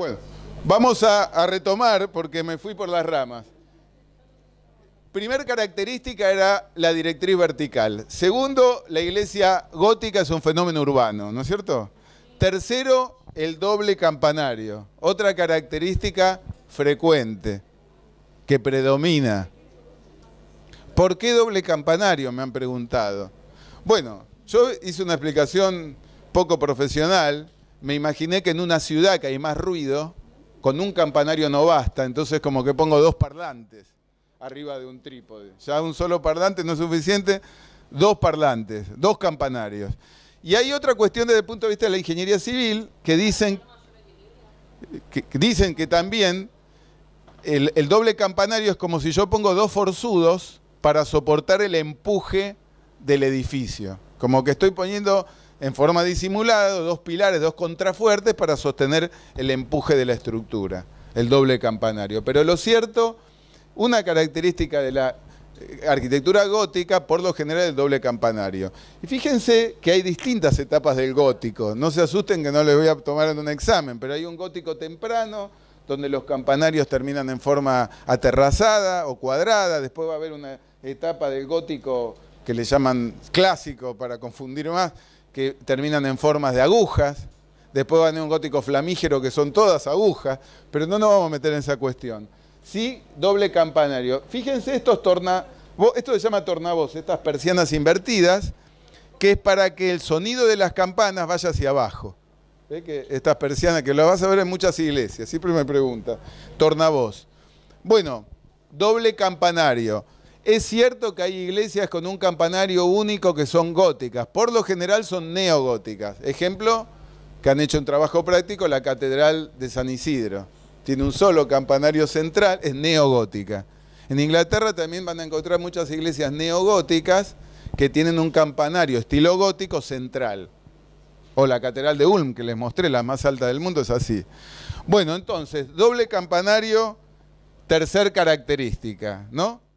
Bueno, vamos a, retomar porque me fui por las ramas. Primer característica era la directriz vertical. Segundo, la iglesia gótica es un fenómeno urbano, ¿no es cierto? Tercero, el doble campanario, otra característica frecuente que predomina. ¿Por qué doble campanario? Me han preguntado. Bueno, yo hice una explicación poco profesional me imaginé que en una ciudad que hay más ruido, con un campanario no basta, entonces como que pongo dos parlantes arriba de un trípode. Ya un solo parlante no es suficiente, dos parlantes, dos campanarios. Y hay otra cuestión desde el punto de vista de la ingeniería civil que dicen que, dicen que también el, el doble campanario es como si yo pongo dos forzudos para soportar el empuje del edificio. Como que estoy poniendo en forma disimulada dos pilares, dos contrafuertes para sostener el empuje de la estructura, el doble campanario. Pero lo cierto, una característica de la eh, arquitectura gótica, por lo general el doble campanario. Y fíjense que hay distintas etapas del gótico. No se asusten que no les voy a tomar en un examen, pero hay un gótico temprano, donde los campanarios terminan en forma aterrazada o cuadrada. Después va a haber una etapa del gótico que le llaman clásico para confundir más, que terminan en formas de agujas, después van a un gótico flamígero que son todas agujas, pero no nos vamos a meter en esa cuestión. Sí, doble campanario. Fíjense estos torna, esto se llama tornavoz, estas persianas invertidas, que es para que el sonido de las campanas vaya hacia abajo. ¿Ve que estas persianas que lo vas a ver en muchas iglesias, siempre me pregunta, tornavoz. Bueno, doble campanario. Es cierto que hay iglesias con un campanario único que son góticas, por lo general son neogóticas. Ejemplo, que han hecho un trabajo práctico, la Catedral de San Isidro. Tiene un solo campanario central, es neogótica. En Inglaterra también van a encontrar muchas iglesias neogóticas que tienen un campanario estilo gótico central. O la Catedral de Ulm, que les mostré, la más alta del mundo, es así. Bueno, entonces, doble campanario, tercer característica, ¿no?